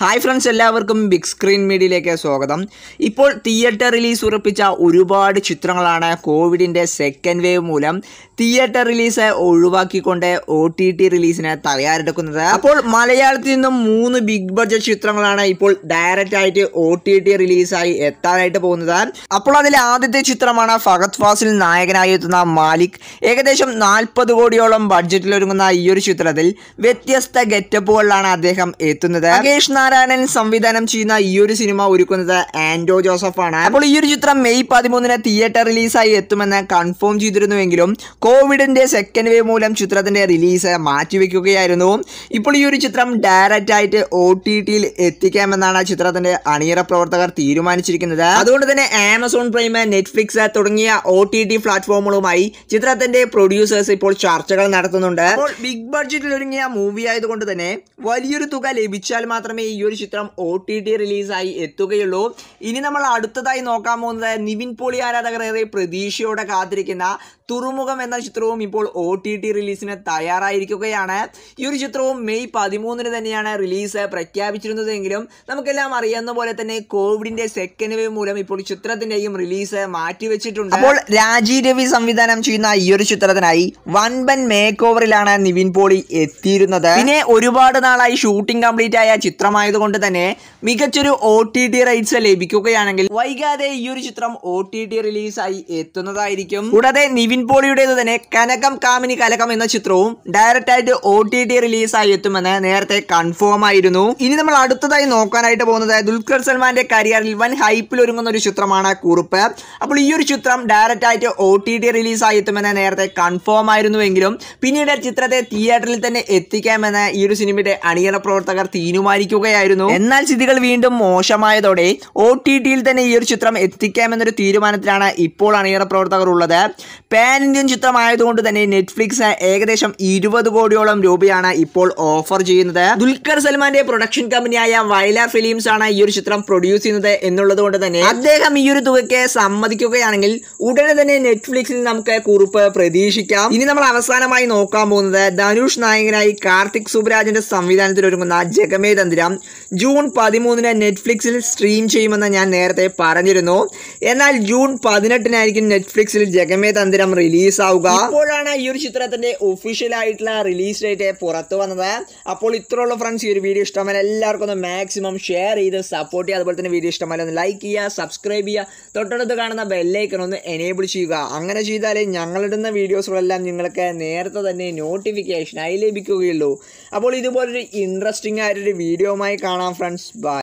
Hi friends എല്ലാവർക്കും big screen മീഡിയയിലേക്ക് സ്വാഗതം ഇപ്പോൾ തിയേറ്റർ റിലീസ് ഉറപ്പിച്ച ഒരുപാട് ചിത്രങ്ങളാണ് കോവിഡിൻ്റെ സെക്കൻഡ് വേവ് മൂലം തിയേറ്റർ റിലീസ് ഒഴിവാക്കിക്കൊണ്ട് ഒ ടി ടി റിലീസിന് തയ്യാറെടുക്കുന്നത് അപ്പോൾ മലയാളത്തിൽ നിന്നും മൂന്ന് ബിഗ് ബഡ്ജറ്റ് ചിത്രങ്ങളാണ് ഇപ്പോൾ ഡയറക്റ്റ് ആയിട്ട് ഒ ടി ടി റിലീസായി എത്താനായിട്ട് പോകുന്നത് അപ്പോൾ അതിൽ ആദ്യത്തെ ചിത്രമാണ് ഫഹദ് ഫാസിൽ നായകനായി എത്തുന്ന മാലിക് ഏകദേശം നാൽപ്പത് കോടിയോളം ബഡ്ജറ്റിൽ ഒരുങ്ങുന്ന ഈ ഒരു ചിത്രത്തിൽ വ്യത്യസ്ത ഗെറ്റപ്പുകളിലാണ് അദ്ദേഹം എത്തുന്നത് അകേഷ് നാരായണൻ സംവിധാനം ചെയ്യുന്ന ഈ ഒരു സിനിമ ഒരുക്കുന്നത് ആൻഡോ ജോസഫ് ആണ് അപ്പോൾ ഈ ഒരു ചിത്രം മെയ് പതിമൂന്നിന് തിയേറ്റർ റിലീസായി എത്തുമെന്ന് കൺഫേം ചെയ്തിരുന്നുവെങ്കിലും കോവിഡിന്റെ സെക്കൻഡ് വേവ് മൂലം ചിത്രത്തിന്റെ റിലീസ് മാറ്റിവെക്കുകയായിരുന്നു ഇപ്പോൾ ഈ ഒരു ചിത്രം ഡയറക്റ്റ് ആയിട്ട് ഒ ടി ടിയിൽ എത്തിക്കാമെന്നാണ് ചിത്രത്തിന്റെ അണിയറ പ്രവർത്തകർ തീരുമാനിച്ചിരിക്കുന്നത് അതുകൊണ്ട് തന്നെ ആമസോൺ പ്രൈം നെറ്റ്ഫ്ലിക്സ് തുടങ്ങിയ ഒ ടി ടി പ്ലാറ്റ്ഫോമുകളുമായി ചിത്രത്തിന്റെ പ്രൊഡ്യൂസേഴ്സ് ഇപ്പോൾ ചർച്ചകൾ നടത്തുന്നുണ്ട് അപ്പോൾ ബിഗ് ബഡ്ജറ്റിൽ ഒരുങ്ങിയ മൂവി ആയതുകൊണ്ട് തന്നെ വലിയൊരു തുക ലഭിച്ചാൽ മാത്രമേ ഈ ഈ ഒരു ചിത്രം ഒ ടി ടി റിലീസായി എത്തുകയുള്ളൂ ഇനി നമ്മൾ അടുത്തതായി നോക്കാൻ പോകുന്നത് നിവിൻ പോളി ആരാധകർ ഏറെ പ്രതീക്ഷയോടെ കാത്തിരിക്കുന്ന തുറുമുഖം എന്ന ചിത്രവും ഇപ്പോൾ ഒ ടി ടി റിലീസിന് തയ്യാറായിരിക്കുകയാണ് ഈ ഒരു ചിത്രവും മെയ് പതിമൂന്നിന് തന്നെയാണ് റിലീസ് പ്രഖ്യാപിച്ചിരുന്നതെങ്കിലും നമുക്കെല്ലാം അറിയാവുന്ന പോലെ തന്നെ കോവിഡിന്റെ സെക്കൻഡ് വേവ് മൂലം ഇപ്പോൾ ചിത്രത്തിന്റെയും റിലീസ് മാറ്റിവെച്ചിട്ടുണ്ട് അപ്പോൾ രാജി രവി സംവിധാനം ചെയ്യുന്ന ഈ ഒരു ചിത്രത്തിനായി വൻപൻ മേക്ക് ഓവറിലാണ് നിവിൻ പോളി എത്തിയിരുന്നത് പിന്നെ ഒരുപാട് നാളായി ഷൂട്ടിംഗ് കംപ്ലീറ്റ് ആയ ചിത്രമായ ആയതുകൊണ്ട് തന്നെ മികച്ചൊരു ഒ ടി ടി റൈറ്റ്സ് ലഭിക്കുകയാണെങ്കിൽ വൈകാതെ ഈ ഒരു ചിത്രം ഒ ടി ടി റിലീസായി എത്തുന്നതായിരിക്കും കൂടാതെ നിവിൻ പോളിയുടേത് തന്നെ കനകം കാമിനി കലകം എന്ന ചിത്രവും ഡയറക്റ്റായിട്ട് ഒ ടി ടി റിലീസായി എത്തുമെന്ന് നേരത്തെ കൺഫേം ആയിരുന്നു ഇനി നമ്മൾ അടുത്തതായി നോക്കാനായിട്ട് പോകുന്നത് ദുൽഖർ സൽമാന്റെ കരിയറിൽ വൻ ഹൈപ്പിൽ ഒരുങ്ങുന്ന ഒരു ചിത്രമാണ് കുറിപ്പ് അപ്പോൾ ഈ ഒരു ചിത്രം ഡയറക്റ്റായിട്ട് ഒ ടി ടി റിലീസായി എത്തുമെന്ന് നേരത്തെ കൺഫേം ആയിരുന്നുവെങ്കിലും പിന്നീട് ചിത്രത്തെ തിയേറ്ററിൽ തന്നെ എത്തിക്കാമെന്ന് ഈ ഒരു സിനിമയുടെ അണിയറ പ്രവർത്തകർ തീരുമാനിക്കുകയായിരുന്നു തന്നെയായിരുന്നു എന്നാൽ സ്ഥിതികൾ വീണ്ടും മോശമായതോടെ ഒ ടി ടിയിൽ തന്നെ ഈ ഒരു ചിത്രം എത്തിക്കാമെന്നൊരു തീരുമാനത്തിലാണ് ഇപ്പോൾ അണിയറ പ്രവർത്തകർ ഉള്ളത് പാൻ ഇന്ത്യൻ ചിത്രമായതുകൊണ്ട് തന്നെ നെറ്റ്ഫ്ലിക്സ് ഏകദേശം ഇരുപത് കോടിയോളം രൂപയാണ് ഇപ്പോൾ ഓഫർ ചെയ്യുന്നത് ദുൽഖർ സൽമാന്റെ പ്രൊഡക്ഷൻ കമ്പനിയായ വയലാർ ഫിലിംസ് ആണ് ഈ ഒരു ചിത്രം പ്രൊഡ്യൂസ് ചെയ്യുന്നത് എന്നുള്ളത് കൊണ്ട് തന്നെ അദ്ദേഹം ഈ ഒരു തുകയ്ക്ക് സമ്മതിക്കുകയാണെങ്കിൽ ഉടനെ തന്നെ നെറ്റ്ഫ്ലിക്സിൽ നമുക്ക് കുറിപ്പ് പ്രതീക്ഷിക്കാം ഇനി നമ്മൾ അവസാനമായി നോക്കാൻ പോകുന്നത് ധനുഷ് നായകനായി കാർത്തിക് സുബ്രാജിന്റെ സംവിധാനത്തിൽ ഒരുങ്ങുന്ന ജഗമേതന്തിരം ജൂൺ പതിമൂന്നിന് നെറ്റ്ഫ്ലിക്സിൽ സ്ട്രീം ചെയ്യുമെന്ന് ഞാൻ നേരത്തെ പറഞ്ഞിരുന്നു എന്നാൽ ജൂൺ പതിനെട്ടിനായിരിക്കും നെറ്റ്ഫ്ലിക്സിൽ ജഗമേ തന്ത്രം റിലീസാവുക ഇപ്പോഴാണ് ഈ ഒരു ചിത്രത്തിൻ്റെ ഒഫീഷ്യലായിട്ടുള്ള റിലീസ് ഡേറ്റ് പുറത്തു വന്നത് അപ്പോൾ ഇത്രയുള്ള ഫ്രണ്ട്സ് ഈ ഒരു വീഡിയോ ഇഷ്ടമല്ല എല്ലാവർക്കും ഒന്ന് മാക്സിമം ഷെയർ ചെയ്ത് സപ്പോർട്ട് ചെയ്യുക അതുപോലെ തന്നെ വീഡിയോ ഇഷ്ടമല്ല ഒന്ന് ലൈക്ക് ചെയ്യുക സബ്സ്ക്രൈബ് ചെയ്യുക തൊട്ടടുത്ത് കാണുന്ന ബെല്ലൈക്കൺ ഒന്ന് എനേബിൾ ചെയ്യുക അങ്ങനെ ചെയ്താലേ ഞങ്ങളിടുന്ന വീഡിയോസുകളെല്ലാം നിങ്ങൾക്ക് നേരത്തെ തന്നെ നോട്ടിഫിക്കേഷനായി ലഭിക്കുകയുള്ളൂ അപ്പോൾ ഇതുപോലൊരു ഇൻട്രസ്റ്റിംഗ് ആയിട്ടൊരു video take on our friends. Bye.